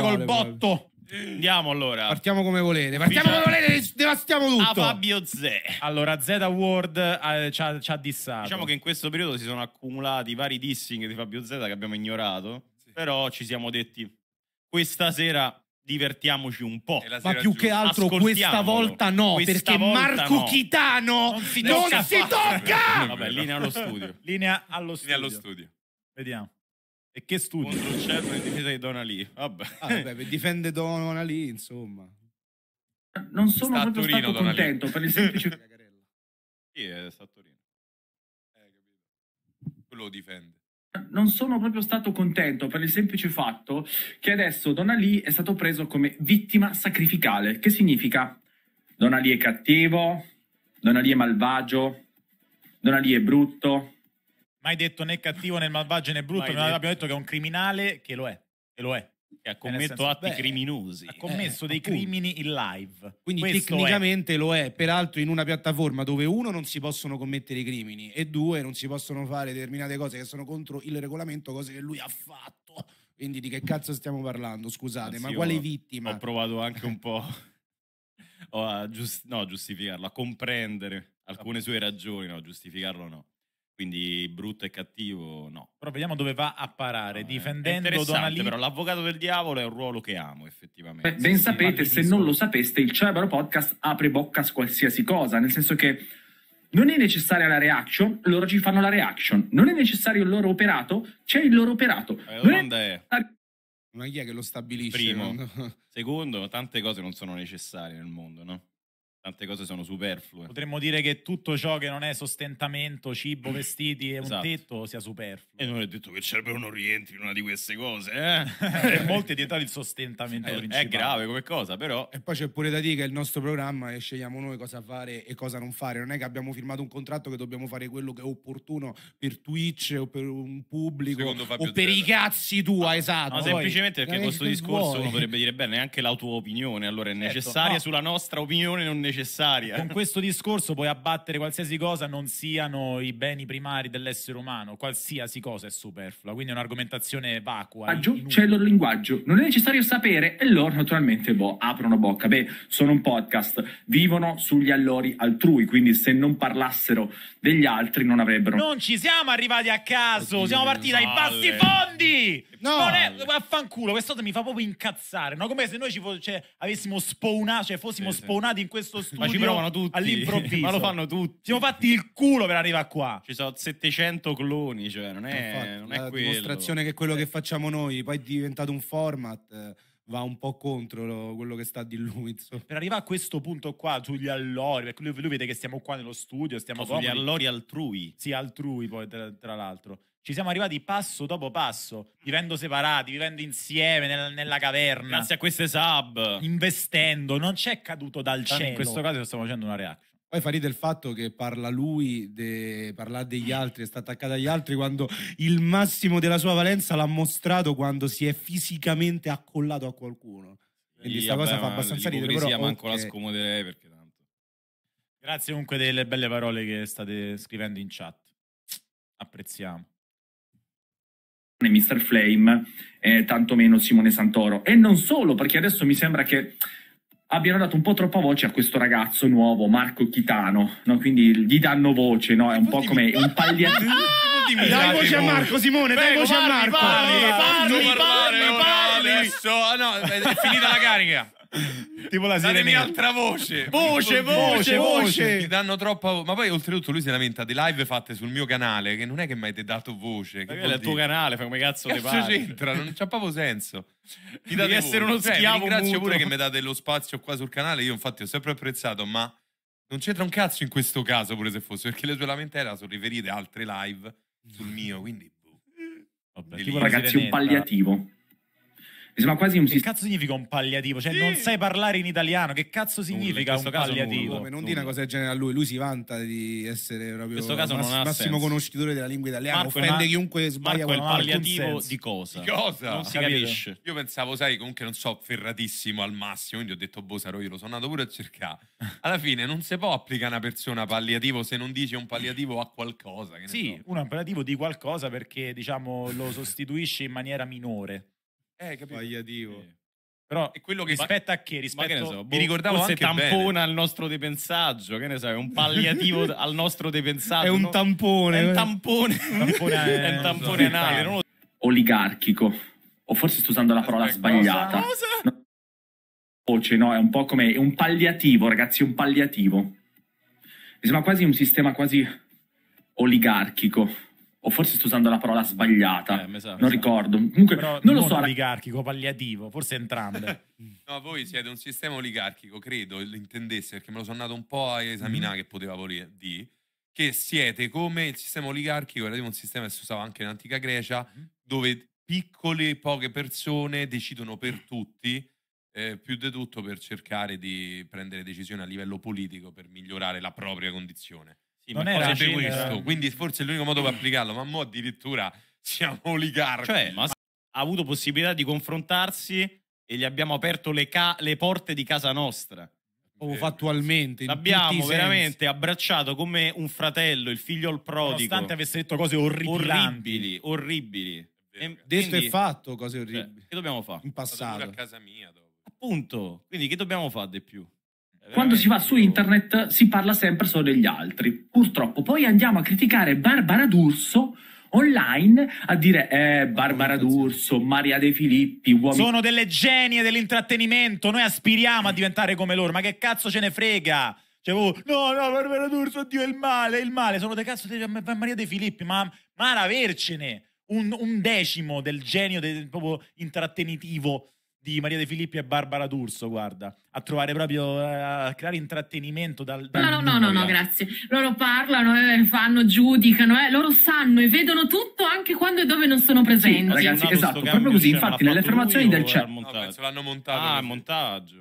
col botto. Andiamo allora. Partiamo come volete. Partiamo Figa- come volete, devastiamo tutto. A Fabio Z. Allora, Z Award eh, ci ha, ci ha dissato. Diciamo che in questo periodo si sono accumulati vari dissing di Fabio Z che abbiamo ignorato. Però ci siamo detti, questa sera divertiamoci un po'. Ma sera più che altro questa volta no, Questa perché volta Marco no. Chitano non si tocca! Vabbè, linea allo studio. Linea allo Vieni studio. allo studio. Vediamo. E che studio? Contro il Cerno in difesa di Donalì. Vabbè. Ah, vabbè, difende Donalì, insomma. Non sono sta proprio Torino, stato Donalì. contento per il semplice... sì, è sta Torino. Eh, capito. Quello difende. Non sono proprio stato contento per il semplice fatto che adesso Donalì è stato preso come vittima sacrificale. Che significa? Donalì è cattivo, Donalì è malvagio, Donalì è brutto, mai detto né cattivo né malvagio né brutto, abbiamo detto che è un criminale che lo è, e lo è. Che ha cioè, commesso atti beh, criminosi. Ha commesso eh, dei appunto. crimini in live. Quindi Questo tecnicamente è. lo è, peraltro in una piattaforma dove uno non si possono commettere i crimini e due non si possono fare determinate cose che sono contro il regolamento, cose che lui ha fatto. Quindi di che cazzo stiamo parlando? Scusate, Anzi, ma quale ho, vittima? Ho provato anche un po' a giust- no, giustificarlo, a comprendere alcune sue ragioni, no, giustificarlo no. Quindi brutto e cattivo, no. Però vediamo dove va a parare. No, eh, Difendendo Donalì. Però l'avvocato del diavolo è un ruolo che amo, effettivamente. Beh, ben sì, sapete, se non lo sapeste, il Cerbero Podcast apre bocca su qualsiasi cosa. Nel senso che non è necessaria la reaction, loro ci fanno la reaction. Non è necessario il loro operato, c'è il loro operato. Eh, la domanda è... è... Ma chi è che lo stabilisce? Primo. Secondo, tante cose non sono necessarie nel mondo, no? tante cose sono superflue. Potremmo dire che tutto ciò che non è sostentamento, cibo, mm. vestiti e esatto. un tetto sia superfluo. E non è detto che il cervello non rientri in una di queste cose, eh? per eh, molti è diventato il sostentamento eh, è, principale. È grave come cosa, però. E poi c'è pure da dire che il nostro programma e scegliamo noi cosa fare e cosa non fare. Non è che abbiamo firmato un contratto che dobbiamo fare quello che è opportuno per Twitch o per un pubblico o per i cazzi tua, ah, esatto. No, semplicemente perché questo discorso vuoi. uno potrebbe dire, bene, neanche la tua opinione allora è certo. necessaria, certo, no. sulla nostra opinione non necessaria necessaria. Con questo discorso puoi abbattere qualsiasi cosa non siano i beni primari dell'essere umano, qualsiasi cosa è superflua, quindi è un'argomentazione vacua. Aggiù c'è il loro linguaggio, non è necessario sapere e loro naturalmente boh, aprono bocca. Beh, sono un podcast, vivono sugli allori altrui, quindi se non parlassero degli altri non avrebbero... Non ci siamo arrivati a caso, Oddio, siamo partiti dai bassi fondi! No! Non è... Vaffanculo, questo mi fa proprio incazzare, no? Come se noi ci fo- cioè, avessimo spawnato, cioè fossimo sì, spawnati sì. in questo studio. Ma ci provano tutti. All'improvviso. ma lo fanno tutti. Siamo fatti il culo per arrivare qua. Ci sono 700 cloni, cioè non è, Infatti, non è la quello. dimostrazione che quello eh. che facciamo noi poi è diventato un format va un po' contro lo, quello che sta di lui. Insomma. Per arrivare a questo punto qua sugli allori, perché lui, lui vede che stiamo qua nello studio, stiamo no, sugli allori altrui. Sì, altrui poi tra, tra l'altro ci siamo arrivati passo dopo passo, vivendo separati, vivendo insieme nel, nella caverna. Grazie a queste sub. Investendo, non c'è caduto dal cielo. In questo caso stiamo facendo una reaction. Poi fa ridere il fatto che parla lui, de... parla degli altri, sta attaccato agli altri quando il massimo della sua valenza l'ha mostrato quando si è fisicamente accollato a qualcuno. Quindi questa cosa fa abbastanza ridere. Però, manco okay. la scomoderei perché tanto. Grazie comunque delle belle parole che state scrivendo in chat. Apprezziamo. Mr. Flame, eh, tantomeno Simone Santoro. E non solo, perché adesso mi sembra che abbiano dato un po' troppa voce a questo ragazzo nuovo, Marco Chitano, no? quindi gli danno voce, no? è un po' come un palliativo. dai voce a Marco Simone, dai voce a Marco. Parli, parli, parli, parli, parli, parli, parli, parli, parli, parli, parli, parli, parli, parli, tipo la sirenetta. altra voce. Voce, voce, voce, Mi danno troppa voce. Ma poi oltretutto lui si lamenta di live fatte sul mio canale, che non è che mai ti ha dato voce. Che è il tuo canale, fai come cazzo, cazzo le pare. c'entra, non c'ha proprio senso. Mi date essere uno cioè, schiavo Grazie pure che mi date lo spazio qua sul canale, io infatti ho sempre apprezzato, ma non c'entra un cazzo in questo caso pure se fosse, perché le sue lamentele sono riferite a altre live sul mio, quindi... Boh. Vabbè, tipo ragazzi, un palliativo. Mi sembra quasi un Che cazzo significa un palliativo? Cioè, sì. non sai parlare in italiano. Che cazzo significa un palliativo? Nulla, non dire una cosa del genere a lui. Lui si vanta di essere proprio il mass- massimo senso. conoscitore della lingua italiana. Marco Offende ma- chiunque sbaglia Marco, il palliativo di cosa? Di cosa? Non si Capito? capisce. Io pensavo, sai, comunque non so, ferratissimo al massimo. Quindi ho detto, boh, sarò io. Lo sono andato pure a cercare. Alla fine, non si può applicare a una persona palliativo se non dice un palliativo a qualcosa. sì, so. un palliativo di qualcosa perché, diciamo, lo sostituisce in maniera minore. Eh, capito. Sbagliativo. Sì. Però e quello che rispetta a che? Rispetto, ne so, boh, mi ricordavo forse anche tampona al nostro depensaggio, che ne sai, un palliativo al nostro depensaggio. È un tampone. È un tampone. tampone è, è un tampone anale. So. Oligarchico. O forse sto usando la parola Aspetta, sbagliata. Cosa? No, voce, no, è un po' come... È un palliativo, ragazzi, un palliativo. Mi sembra quasi un sistema quasi oligarchico o forse sto usando la parola sbagliata, eh, sa, esatto. non ricordo. Comunque, Però non lo so. Oligarchico, palliativo, forse entrambe. no, voi siete un sistema oligarchico, credo intendesse, perché me lo sono andato un po' a esaminare mm. che poteva voler dire. Che siete come il sistema oligarchico, era un sistema che si usava anche in antica Grecia, mm. dove piccole, poche persone decidono per mm. tutti, eh, più di tutto per cercare di prendere decisioni a livello politico per migliorare la propria condizione non era sempre questo. Quindi forse è l'unico modo per applicarlo, ma mo addirittura siamo oligarchi. Cioè, ma ha avuto possibilità di confrontarsi e gli abbiamo aperto le, ca- le porte di casa nostra. Proprio oh, fattualmente. L'abbiamo veramente sensi. abbracciato come un fratello, il figlio al prodigo. Nonostante avesse detto cose orribili. Orribili, e, Detto quindi, e fatto cose cioè, orribili. Cioè, che dobbiamo fare? In passato. a casa mia dopo. Appunto. Quindi che dobbiamo fare di più? Quando si va su internet si parla sempre solo degli altri, purtroppo. Poi andiamo a criticare Barbara D'Urso online a dire eh, Barbara D'Urso, Maria De Filippi, uomini. Sono delle genie dell'intrattenimento, noi aspiriamo a diventare come loro, ma che cazzo ce ne frega? Cioè, oh, no, no, Barbara D'Urso, oddio, il male, il male. Sono dei cazzo di Maria De Filippi, ma, ma avercene un, un decimo del genio del, proprio intrattenitivo di Maria De Filippi e Barbara D'Urso, guarda, a trovare proprio, eh, a creare intrattenimento dal... dal no, no, no, no, eh. grazie. Loro parlano, eh, fanno, giudicano, loro sanno e vedono tutto anche quando e dove non sono presenti. ragazzi, esatto, proprio così, infatti nelle affermazioni del chat... Cioè- no, penso l'hanno montato. Ah, montaggio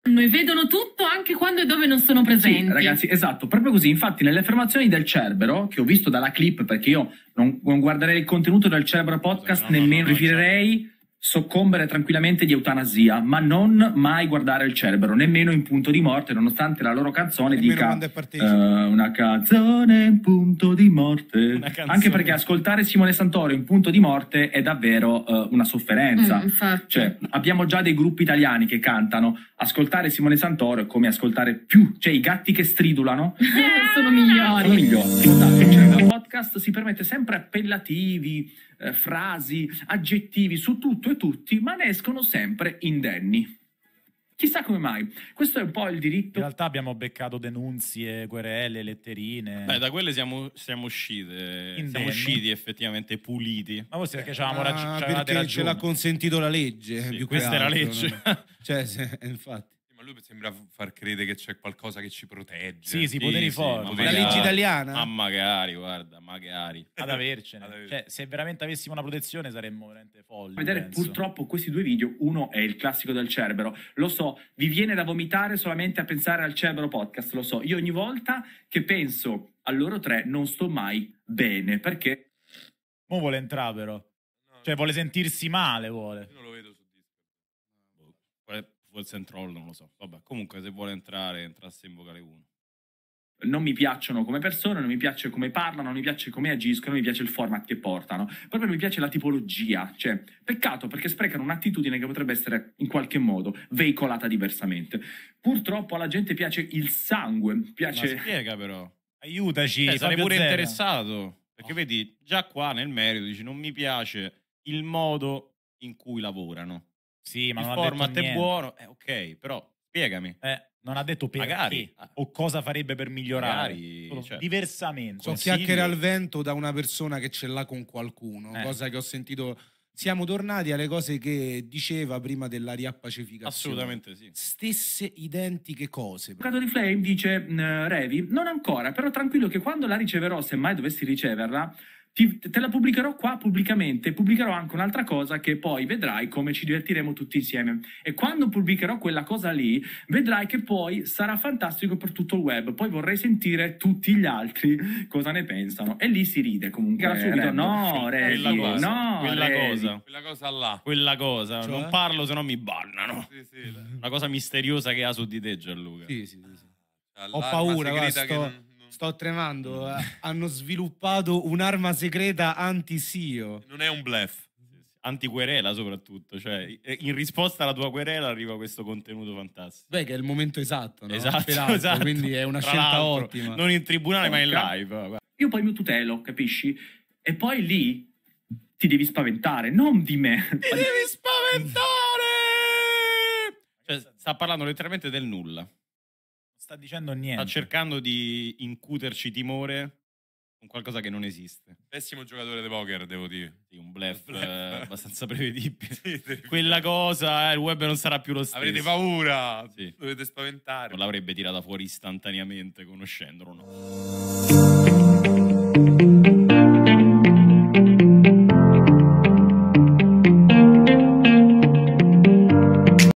e vedono tutto anche quando e dove non sono presenti. Sì, ragazzi, esatto, proprio così. Infatti, nelle affermazioni del Cerbero, che ho visto dalla clip, perché io non, non guarderei il contenuto del Cerbero podcast, no, nemmeno no, no, rifilerei soccombere tranquillamente di eutanasia, ma non mai guardare il Cerbero, nemmeno in punto di morte, nonostante la loro canzone nemmeno dica uh, una canzone in punto di morte. Anche perché ascoltare Simone Santoro in punto di morte è davvero uh, una sofferenza. Mm, cioè, abbiamo già dei gruppi italiani che cantano, ascoltare Simone Santoro è come ascoltare più, cioè i gatti che stridulano sono migliori. Sono migliori. Esatto. Cioè, il podcast si permette sempre appellativi eh, frasi, aggettivi su tutto e tutti, ma ne escono sempre indenni. Chissà come mai. Questo è un po' il diritto. In realtà abbiamo beccato denunzie, querele, letterine. Beh, da quelle siamo, siamo uscite. Indenni. Siamo usciti effettivamente puliti. Ma forse ah, perché c'avevamo ah, perché ragione. ce l'ha consentito la legge. Sì, questa è la legge. cioè, se, infatti lui sembra far credere che c'è qualcosa che ci protegge. Sì, sì, poteri forti. La legge ah, italiana. Ma magari, guarda, magari. Ad avercene. Ad avercene. Cioè, se veramente avessimo una protezione saremmo veramente folli. Vedere, purtroppo questi due video, uno è il classico del Cerbero. Lo so, vi viene da vomitare solamente a pensare al Cerbero Podcast, lo so. Io ogni volta che penso a loro tre non sto mai bene, perché... Mo vuole entrare però. No, cioè vuole sentirsi male, vuole. Io non lo vedo forse entrò, non lo so. Vabbè, comunque se vuole entrare, entrasse in vocale 1. Non mi piacciono come persone, non mi piace come parlano, non mi piace come agiscono, non mi piace il format che portano. Proprio mi piace la tipologia, cioè, peccato perché sprecano un'attitudine che potrebbe essere in qualche modo veicolata diversamente. Purtroppo alla gente piace il sangue, piace... Ma spiega però, aiutaci, eh, sarei pure zero. interessato, perché oh. vedi, già qua nel merito dici non mi piace il modo in cui lavorano sì, ma il non format è buono, eh, ok, però spiegami. Eh, non ha detto perché Magari. o ah. cosa farebbe per migliorare. Magari, cioè, diversamente. Sono chiacchiere al vento da una persona che ce l'ha con qualcuno, eh. cosa che ho sentito siamo tornati alle cose che diceva prima della riappacificazione. Assolutamente sì. Stesse identiche cose. L'avvocato di Flame dice, Revi, non ancora, però tranquillo che quando la riceverò, se mai dovessi riceverla, ti, te la pubblicherò qua pubblicamente, pubblicherò anche un'altra cosa che poi vedrai come ci divertiremo tutti insieme. E quando pubblicherò quella cosa lì, vedrai che poi sarà fantastico per tutto il web. Poi vorrei sentire tutti gli altri cosa ne pensano. E lì si ride comunque. Era subito, eh, no, Resi, quella cosa, no, quella Resi. cosa, quella cosa là, quella cosa. Cioè? Non parlo, se no mi bannano. Sì, sì, la... Una cosa misteriosa che ha su di te, Gianluca. Sì, sì, sì. sì. Ah, Ho paura, guarda, sto... non... Sto tremando. Hanno sviluppato un'arma segreta anti sio Non è un bluff. Antiquerela soprattutto, cioè in risposta alla tua querela arriva questo contenuto fantastico. Beh, che è il momento esatto, no? esatto, Peraltro, esatto. quindi è una Tra scelta ottima. Non in tribunale, oh, ma in live. Eh, Io poi mi tutelo, capisci? E poi lì ti devi spaventare, non di me. Ti devi spaventare! Cioè, sta parlando letteralmente del nulla sta dicendo niente. Sta cercando di incuterci timore con qualcosa che non esiste. Pessimo giocatore di poker, devo dire. Sì, un bluff, bluff. Eh, abbastanza prevedibile. sì, Quella cosa, eh, il web non sarà più lo stesso. Avrete paura, sì. dovete spaventare. Non l'avrebbe tirata fuori istantaneamente conoscendolo, no?